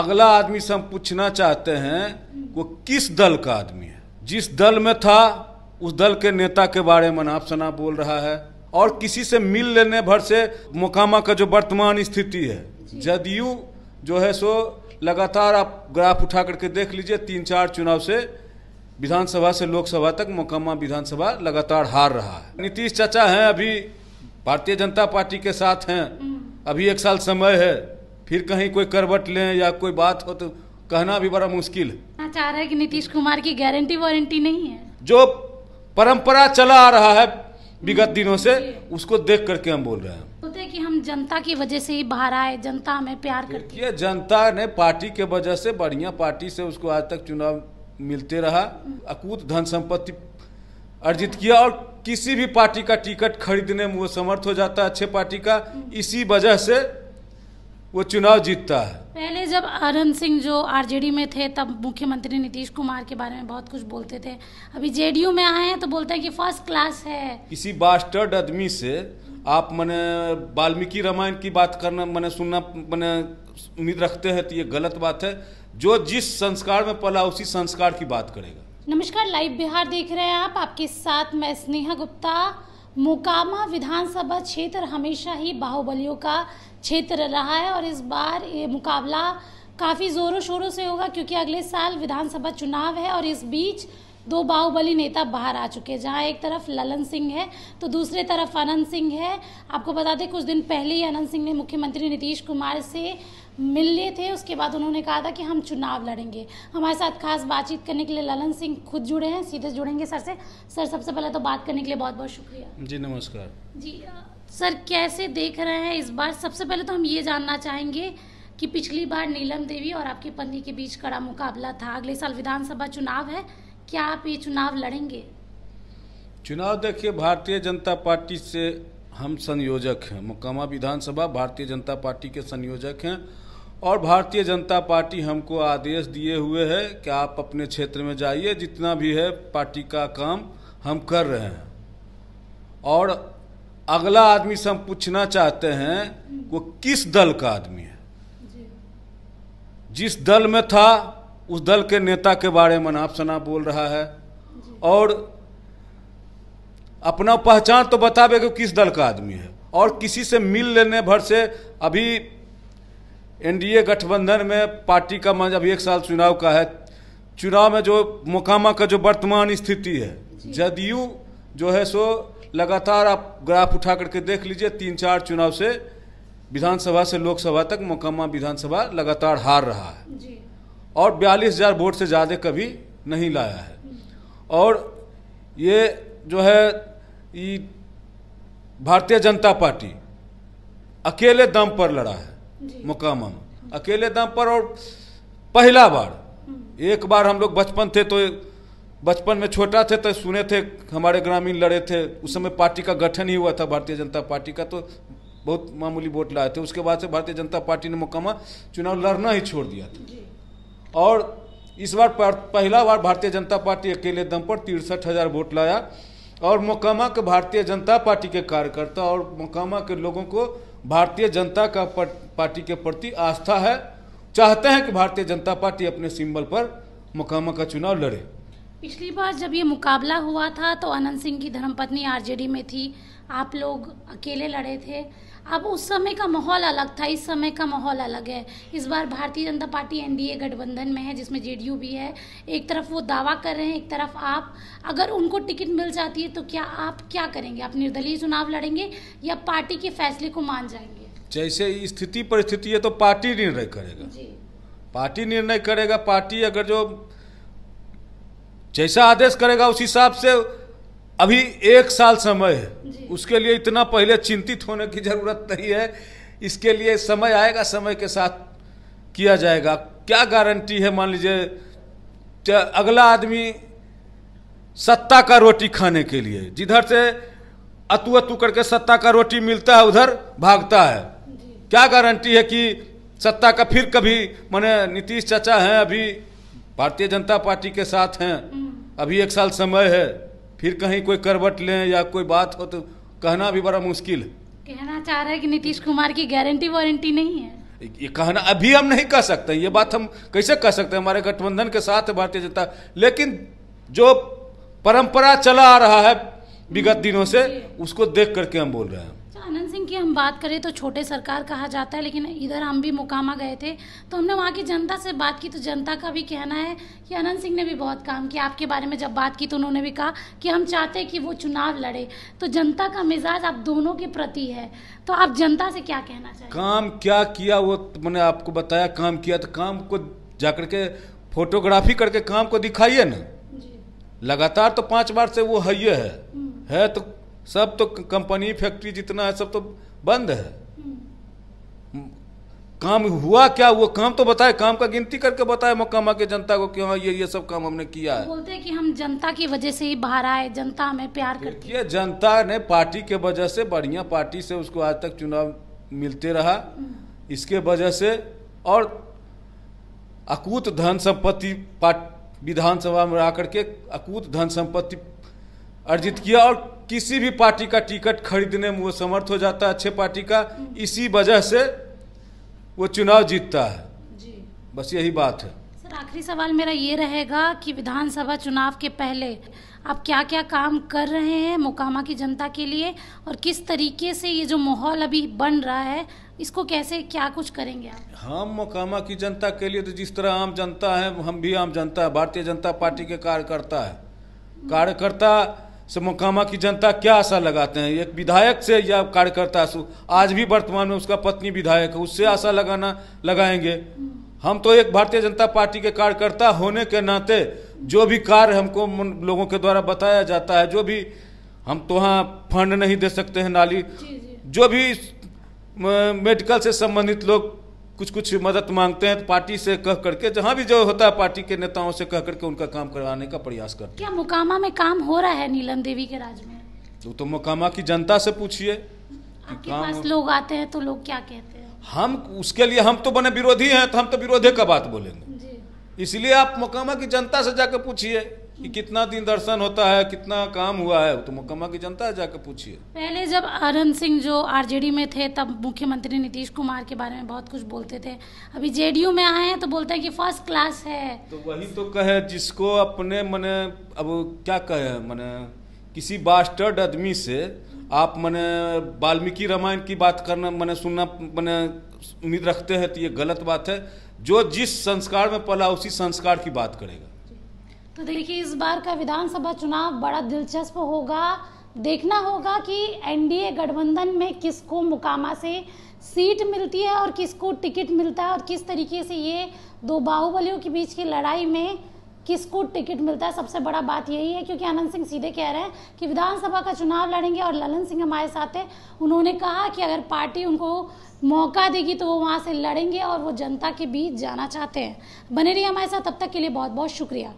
अगला आदमी से हम पूछना चाहते हैं वो किस दल का आदमी है जिस दल में था उस दल के नेता के बारे में आप सना बोल रहा है और किसी से मिल लेने भर से मोकामा का जो वर्तमान स्थिति है जदयू जो है सो लगातार आप ग्राफ उठा करके देख लीजिए तीन चार चुनाव से विधानसभा से लोकसभा तक मोकामा विधानसभा लगातार हार रहा है नीतीश चाचा हैं अभी भारतीय जनता पार्टी के साथ हैं हम्म। अभी एक साल समय है फिर कहीं कोई करवट लें या कोई बात हो तो कहना भी बड़ा मुश्किल है हाँ, चाह रहे कि नीतीश कुमार की गारंटी वारंटी नहीं है जो परंपरा चला आ रहा है विगत दिनों से उसको देख करके हम बोल रहे हैं बोलते तो हैं कि हम जनता की वजह से ही बाहर आए जनता हमें प्यार करती है जनता ने पार्टी के वजह से बढ़िया पार्टी से उसको आज तक चुनाव मिलते रहा अकूत धन संपत्ति अर्जित किया और किसी भी पार्टी का टिकट खरीदने में वो समर्थ हो जाता है अच्छे पार्टी का इसी वजह से वो चुनाव जीतता है पहले जब आनंद सिंह जो आरजेडी में थे तब मुख्यमंत्री नीतीश कुमार के बारे में बहुत कुछ बोलते थे अभी जेडीयू में आए हैं तो बोलते हैं कि फर्स्ट क्लास है किसी बास्टर्ड आदमी से आप मैंने वाल्मीकि रामायण की बात करना मैंने सुनना मैंने उम्मीद रखते हैं तो ये गलत बात है जो जिस संस्कार में पला उसी संस्कार की बात करेगा नमस्कार लाइव बिहार देख रहे हैं आप आपके साथ मैं स्नेहा गुप्ता मोकामा विधानसभा क्षेत्र हमेशा ही बाहुबलियों का क्षेत्र रहा है और इस बार ये मुकाबला काफ़ी ज़ोरों शोरों से होगा क्योंकि अगले साल विधानसभा चुनाव है और इस बीच दो बाहुबली नेता बाहर आ चुके हैं जहाँ एक तरफ ललन सिंह है तो दूसरे तरफ अनंत सिंह है आपको बता दें कुछ दिन पहले ही अनंत सिंह ने मुख्यमंत्री नीतीश कुमार से मिल लिए थे उसके बाद उन्होंने कहा था कि हम चुनाव लड़ेंगे हमारे साथ खास बातचीत करने के लिए ललन सिंह खुद जुड़े हैं सीधे जुड़ेंगे सर से सर सबसे पहले तो बात करने के लिए बहुत बहुत शुक्रिया जी नमस्कार जी सर कैसे देख रहे हैं इस बार सबसे पहले तो हम ये जानना चाहेंगे कि पिछली बार नीलम देवी और आपकी पत्नी के बीच कड़ा मुकाबला था अगले साल विधानसभा चुनाव है क्या आप ये चुनाव लड़ेंगे चुनाव देखिए भारतीय जनता पार्टी से हम संयोजक हैं मकामा विधानसभा भारतीय जनता पार्टी के संयोजक हैं और भारतीय जनता पार्टी हमको आदेश दिए हुए है कि आप अपने क्षेत्र में जाइए जितना भी है पार्टी का काम हम कर रहे हैं और अगला आदमी से हम पूछना चाहते हैं वो किस दल का आदमी है जिस दल में था उस दल के नेता के बारे में आप सना बोल रहा है और अपना पहचान तो बतावे कि किस दल का आदमी है और किसी से मिल लेने भर से अभी एनडीए गठबंधन में पार्टी का मान अब एक साल चुनाव का है चुनाव में जो मोकामा का जो वर्तमान स्थिति है जदयू जो है सो लगातार आप ग्राफ उठा करके देख लीजिए तीन चार चुनाव से विधानसभा से लोकसभा तक मोकामा विधानसभा लगातार हार रहा है और बयालीस हज़ार वोट से ज़्यादा कभी नहीं लाया है और ये जो है ये भारतीय जनता पार्टी अकेले दम पर लड़ा है मुकाम अकेले दम पर और पहला बार हम्म। एक बार हम लोग बचपन थे तो बचपन में छोटा थे तो सुने थे हमारे ग्रामीण लड़े थे उस समय पार्टी का गठन ही हुआ था भारतीय जनता पार्टी का तो बहुत मामूली वोट लाए थे उसके बाद से भारतीय जनता पार्टी ने मुकम्मा चुनाव लड़ना ही छोड़ दिया था और इस बार पहला बार भारतीय जनता पार्टी अकेले दम पर तिरसठ हज़ार वोट लाया और मोकामा के भारतीय जनता पार्टी के कार्यकर्ता और मोकामा के लोगों को भारतीय जनता का पार्टी के प्रति आस्था है चाहते हैं कि भारतीय जनता पार्टी अपने सिंबल पर मकामा का चुनाव लड़े पिछली बार जब ये मुकाबला हुआ था तो अनंत सिंह की धर्मपत्नी आरजेडी में थी आप लोग अकेले लड़े थे अब उस समय का माहौल अलग था इस समय का माहौल अलग है इस बार भारतीय जनता पार्टी एनडीए गठबंधन में है जिसमें जेडीयू भी है एक तरफ वो दावा कर रहे हैं एक तरफ आप अगर उनको टिकट मिल जाती है तो क्या आप क्या करेंगे आप निर्दलीय चुनाव लड़ेंगे या पार्टी के फैसले को मान जाएंगे जैसे स्थिति परिस्थिति है तो पार्टी निर्णय करेगा पार्टी निर्णय करेगा पार्टी अगर जो जैसा आदेश करेगा उस हिसाब से अभी एक साल समय है उसके लिए इतना पहले चिंतित होने की ज़रूरत नहीं है इसके लिए समय आएगा समय के साथ किया जाएगा क्या गारंटी है मान लीजिए अगला आदमी सत्ता का रोटी खाने के लिए जिधर से अतु अतु करके सत्ता का रोटी मिलता है उधर भागता है क्या गारंटी है कि सत्ता का फिर कभी मैंने नीतीश चाचा हैं अभी भारतीय जनता पार्टी के साथ हैं अभी एक साल समय है फिर कहीं कोई करवट लें या कोई बात हो तो कहना भी बड़ा मुश्किल है कहना चाह रहे हैं कि नीतीश कुमार की गारंटी वारंटी नहीं है ये कहना अभी हम नहीं कह सकते ये बात हम कैसे कह सकते हैं हमारे गठबंधन के साथ भारतीय जनता लेकिन जो परंपरा चला आ रहा है विगत दिनों से उसको देख करके हम बोल रहे हैं की हम बात करें तो छोटे सरकार कहा जाता है लेकिन इधर हम भी मुकामा गए थे तो हमने वहाँ की जनता से बात की तो जनता का भी कहना है कि अनंत सिंह ने भी बहुत काम किया आपके बारे में जब बात की तो उन्होंने भी कहा कि हम चाहते हैं कि वो चुनाव लड़े तो जनता का मिजाज आप दोनों के प्रति है तो आप जनता से क्या कहना चाहिए काम क्या किया वो तो मैंने आपको बताया काम किया तो काम को जाकर के फोटोग्राफी करके काम को दिखाइए ना लगातार तो पांच बार से वो है हम्म। है तो सब तो कंपनी फैक्ट्री जितना है सब तो बंद है काम हुआ क्या वो काम तो बताए काम का गिनती करके बताए मकामा के जनता को क्यों हाँ, ये ये सब काम हमने किया है बोलते हैं कि हम जनता की वजह से ही बाहर आए जनता हमें प्यार करती है जनता ने पार्टी के वजह से बढ़िया पार्टी से उसको आज तक चुनाव मिलते रहा इसके वजह से और अकूत धन संपत्ति विधानसभा में आकर के अकूत धन संपत्ति अर्जित किया और किसी भी पार्टी का टिकट खरीदने में वो समर्थ हो जाता है अच्छे पार्टी का इसी वजह से वो चुनाव जीतता है जी। बस यही बात है सर आखिरी सवाल मेरा ये रहेगा कि विधानसभा चुनाव के पहले आप क्या क्या काम कर रहे हैं मोकामा की जनता के लिए और किस तरीके से ये जो माहौल अभी बन रहा है इसको कैसे क्या कुछ करेंगे आप हम मोकामा की जनता के लिए तो जिस तरह आम जनता है हम भी आम जनता है भारतीय जनता पार्टी के कार्यकर्ता है कार्यकर्ता से मोकामा की जनता क्या आशा लगाते हैं एक विधायक से या कार्यकर्ता से आज भी वर्तमान में उसका पत्नी विधायक है उससे आशा लगाना लगाएंगे हम तो एक भारतीय जनता पार्टी के कार्यकर्ता होने के नाते जो भी कार्य हमको लोगों के द्वारा बताया जाता है जो भी हम तो वहाँ फंड नहीं दे सकते हैं नाली जो भी मेडिकल से संबंधित लोग कुछ कुछ मदद मांगते हैं तो पार्टी से कह करके जहाँ भी जो होता है पार्टी के नेताओं से कह करके उनका काम करवाने का प्रयास करते क्या मुकामा में काम हो रहा है नीलम देवी के राज में तो, तो मुकामा की जनता से पूछिए पास लोग आते हैं तो लोग क्या कहते हैं हम उसके लिए हम तो बने विरोधी हैं तो हम तो विरोधी का बात बोलेंगे इसलिए आप मुकामा की जनता से जाकर पूछिए कि कितना दिन दर्शन होता है कितना काम हुआ है तो मुकम्मा की जनता है जाकर पूछिए पहले जब अरहन सिंह जो आरजेडी में थे तब मुख्यमंत्री नीतीश कुमार के बारे में बहुत कुछ बोलते थे अभी जेडीयू में आए हैं तो बोलते हैं कि फर्स्ट क्लास है तो वही तो कहे जिसको अपने मने अब क्या कहे मैंने किसी बास्टर्ड आदमी से आप मैंने वाल्मीकि रामायण की बात करना मैंने सुनना मैंने उम्मीद रखते हैं तो ये गलत बात है जो जिस संस्कार में पला उसी संस्कार की बात करेगा तो देखिए इस बार का विधानसभा चुनाव बड़ा दिलचस्प होगा देखना होगा कि एनडीए गठबंधन में किसको मुकामा से सीट मिलती है और किसको टिकट मिलता है और किस तरीके से ये दो बाहुबलियों के बीच की लड़ाई में किसको टिकट मिलता है सबसे बड़ा बात यही है क्योंकि आनंद सिंह सीधे कह रहे हैं कि विधानसभा का चुनाव लड़ेंगे और ललन सिंह हमारे साथ हैं उन्होंने कहा कि अगर पार्टी उनको मौका देगी तो वो वहाँ से लड़ेंगे और वो जनता के बीच जाना चाहते हैं बने रहिए हमारे साथ तब तक के लिए बहुत बहुत शुक्रिया